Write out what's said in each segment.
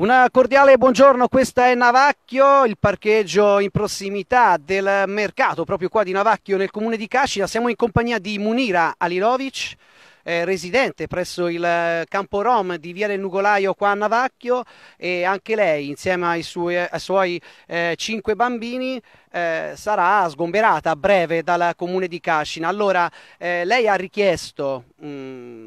Un cordiale buongiorno, questa è Navacchio, il parcheggio in prossimità del mercato, proprio qua di Navacchio nel comune di Cascina. Siamo in compagnia di Munira Alilovic, eh, residente presso il campo Rom di Via del Nugolaio qua a Navacchio e anche lei insieme ai suoi, ai suoi eh, cinque bambini eh, sarà sgomberata a breve dal comune di Cascina. Allora, eh, lei ha richiesto... Mh, mm,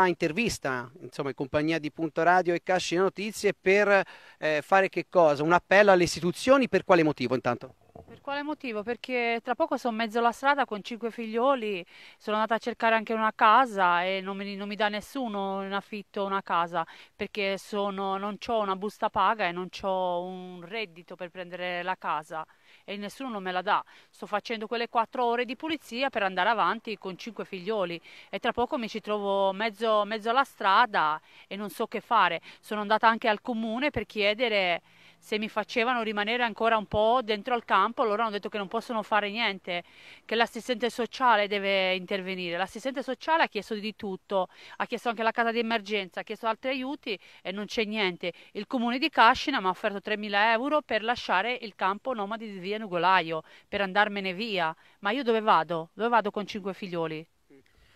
una intervista, insomma, in compagnia di Punto Radio e Cascina Notizie per eh, fare che cosa? Un appello alle istituzioni per quale motivo intanto? Per quale motivo? Perché tra poco sono mezzo alla strada con cinque figlioli, sono andata a cercare anche una casa e non mi, non mi dà nessuno in affitto una casa perché sono, non ho una busta paga e non ho un reddito per prendere la casa e nessuno me la dà. Sto facendo quelle quattro ore di pulizia per andare avanti con cinque figlioli e tra poco mi ci trovo mezzo, mezzo alla strada e non so che fare. Sono andata anche al comune per chiedere se mi facevano rimanere ancora un po' dentro al campo, loro hanno detto che non possono fare niente, che l'assistente sociale deve intervenire. L'assistente sociale ha chiesto di tutto, ha chiesto anche la casa di emergenza, ha chiesto altri aiuti e non c'è niente. Il comune di Cascina mi ha offerto 3.000 euro per lasciare il campo nomadi di via Nugolaio, per andarmene via. Ma io dove vado? Dove vado con cinque figlioli?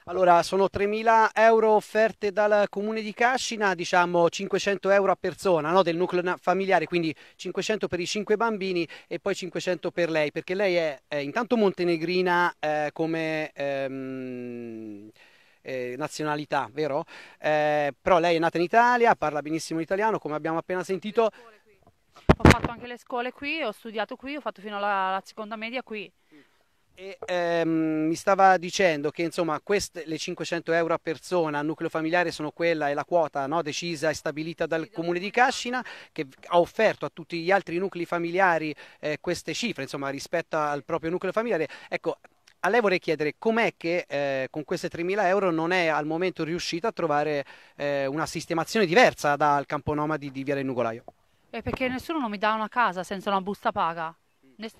Allora, sono 3.000 euro offerte dal comune di Cascina, diciamo 500 euro a persona no? del nucleo familiare, quindi 500 per i 5 bambini e poi 500 per lei, perché lei è, è intanto montenegrina eh, come ehm, eh, nazionalità, vero? Eh, però lei è nata in Italia, parla benissimo l'italiano, come abbiamo appena sentito. Ho fatto anche le scuole qui, ho studiato qui, ho fatto fino alla, alla seconda media qui. E, ehm, mi stava dicendo che insomma queste le 500 euro a persona a nucleo familiare sono quella e la quota no, decisa e stabilita dal comune di Cascina che ha offerto a tutti gli altri nuclei familiari eh, queste cifre insomma rispetto al proprio nucleo familiare ecco a lei vorrei chiedere com'è che eh, con queste 3.000 euro non è al momento riuscita a trovare eh, una sistemazione diversa dal campo nomadi di Viale Nugolaio? È eh, perché nessuno non mi dà una casa senza una busta paga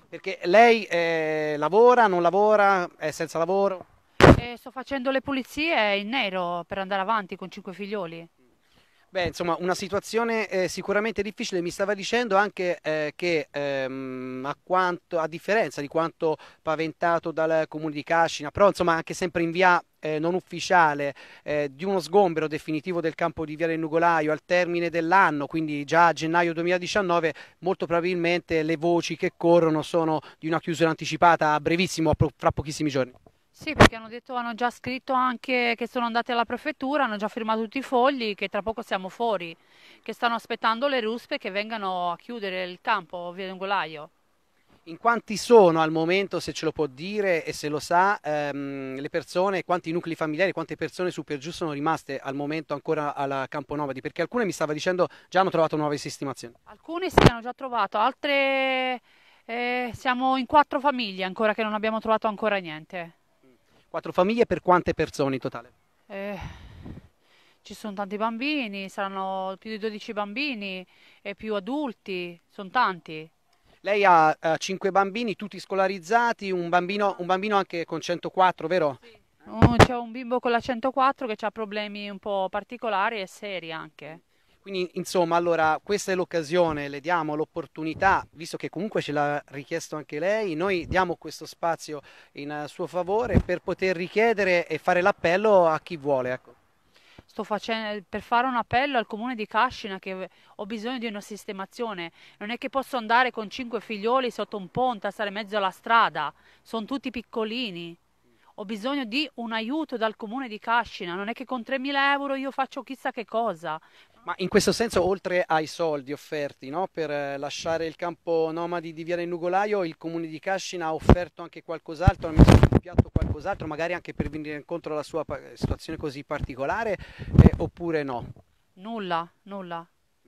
perché lei eh, lavora, non lavora, è senza lavoro? Eh, sto facendo le pulizie in nero per andare avanti con cinque figlioli. Beh, insomma, una situazione eh, sicuramente difficile. Mi stava dicendo anche eh, che, ehm, a, quanto, a, differenza di quanto paventato dal comune di Cascina, però insomma anche sempre in via eh, non ufficiale, eh, di uno sgombero definitivo del campo di Viale Nugolaio al termine dell'anno, quindi già a gennaio 2019, molto probabilmente le voci che corrono sono di una chiusura anticipata a brevissimo, fra pochissimi giorni. Sì, perché hanno detto, hanno già scritto anche che sono andate alla prefettura, hanno già firmato tutti i fogli, che tra poco siamo fuori, che stanno aspettando le ruspe che vengano a chiudere il campo, via Dongolaio. In quanti sono al momento, se ce lo può dire e se lo sa, ehm, le persone, quanti nuclei familiari, quante persone su per giù sono rimaste al momento ancora alla Nomadi? Perché alcune mi stava dicendo già hanno trovato nuove sistemazioni. Alcune si hanno già trovato, altre eh, siamo in quattro famiglie ancora che non abbiamo trovato ancora niente. Quattro famiglie per quante persone in totale? Eh, ci sono tanti bambini, saranno più di 12 bambini e più adulti, sono tanti. Lei ha eh, cinque bambini, tutti scolarizzati, un bambino, un bambino anche con 104, vero? Sì. Oh, c'è un bimbo con la 104 che ha problemi un po' particolari e seri anche. Quindi insomma, allora questa è l'occasione, le diamo l'opportunità, visto che comunque ce l'ha richiesto anche lei, noi diamo questo spazio in eh, suo favore per poter richiedere e fare l'appello a chi vuole. Ecco. Sto facendo, per fare un appello al comune di Cascina che ho bisogno di una sistemazione. Non è che posso andare con cinque figlioli sotto un ponte a stare in mezzo alla strada, sono tutti piccolini ho bisogno di un aiuto dal comune di Cascina, non è che con 3.000 euro io faccio chissà che cosa. Ma in questo senso, oltre ai soldi offerti no, per eh, lasciare il campo nomadi di Viale Nugolaio, il comune di Cascina ha offerto anche qualcos'altro, ha messo in piatto qualcos'altro, magari anche per venire incontro alla sua situazione così particolare, eh, oppure no? Nulla, nulla,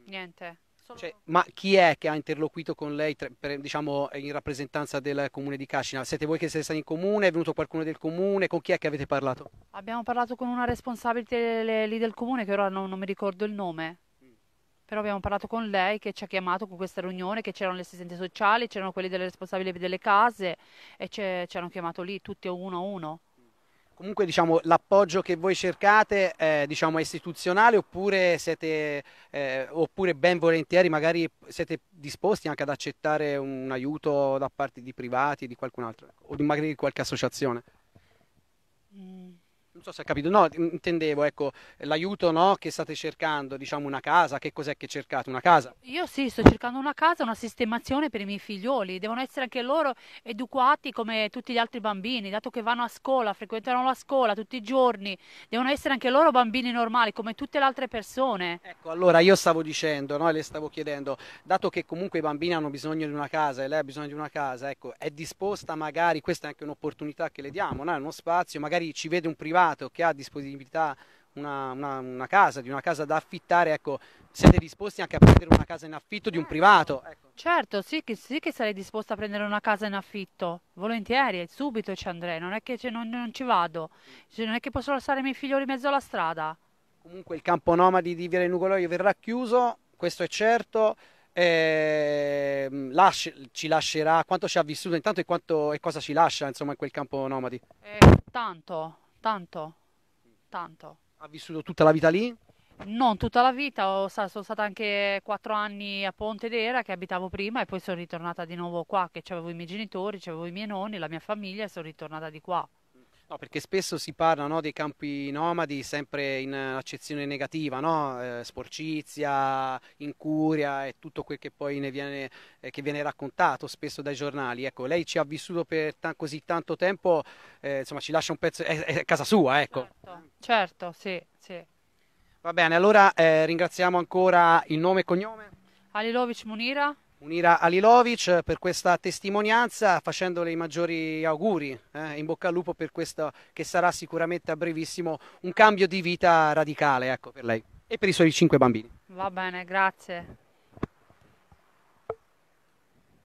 niente. Cioè, ma chi è che ha interloquito con lei, per, diciamo, in rappresentanza del comune di Cascina? Siete voi che siete stati in comune? È venuto qualcuno del comune? Con chi è che avete parlato? Abbiamo parlato con una responsabile lì del comune, che ora non, non mi ricordo il nome. Mm. Però abbiamo parlato con lei che ci ha chiamato con questa riunione, che c'erano le assistenti sociali, c'erano quelli delle responsabili delle case e ci hanno chiamato lì tutti uno a uno comunque diciamo, l'appoggio che voi cercate eh, diciamo, è istituzionale oppure, siete, eh, oppure ben volentieri magari siete disposti anche ad accettare un aiuto da parte di privati, di qualcun altro ecco, o di magari di qualche associazione? Mm. Non so se ha capito, no, intendevo, ecco, l'aiuto no, che state cercando, diciamo una casa, che cos'è che cercate? Una casa? Io sì, sto cercando una casa, una sistemazione per i miei figlioli, devono essere anche loro educati come tutti gli altri bambini, dato che vanno a scuola, frequentano la scuola tutti i giorni, devono essere anche loro bambini normali come tutte le altre persone. Ecco, allora io stavo dicendo, no, le stavo chiedendo, dato che comunque i bambini hanno bisogno di una casa e lei ha bisogno di una casa, ecco, è disposta magari, questa è anche un'opportunità che le diamo, no? uno spazio, magari ci vede un privato privato che ha a disponibilità una, una, una, casa, di una casa da affittare, ecco, siete disposti anche a prendere una casa in affitto di un privato? Ecco. Certo, sì che, sì che sarei disposta a prendere una casa in affitto, volentieri, subito ci andrei, non è che non, non ci vado, cioè, non è che posso lasciare i miei figlioli in mezzo alla strada. Comunque il campo nomadi di Viale Nugoloio verrà chiuso, questo è certo, eh, lascia, ci lascerà quanto ci ha vissuto intanto e, quanto, e cosa ci lascia insomma in quel campo nomadi? Eh, tanto, tanto, tanto. Ha vissuto tutta la vita lì? Non tutta la vita, sono stata anche quattro anni a Ponte d'Era che abitavo prima e poi sono ritornata di nuovo qua, che avevo i miei genitori, avevo i miei nonni, la mia famiglia e sono ritornata di qua. No, perché spesso si parla no, dei campi nomadi sempre in accezione negativa, no? eh, sporcizia, incuria e tutto quel che poi viene, eh, che viene, raccontato spesso dai giornali. Ecco, lei ci ha vissuto per t- così tanto tempo, eh, insomma ci lascia un pezzo, è, è casa sua, ecco. Certo, certo sì, sì. Va bene, allora eh, ringraziamo ancora il nome e cognome. Alilovic Munira. Unira Alilovic per questa testimonianza facendole i maggiori auguri, eh, in bocca al lupo per questo che sarà sicuramente a brevissimo un cambio di vita radicale ecco, per lei e per i suoi cinque bambini. Va bene, grazie.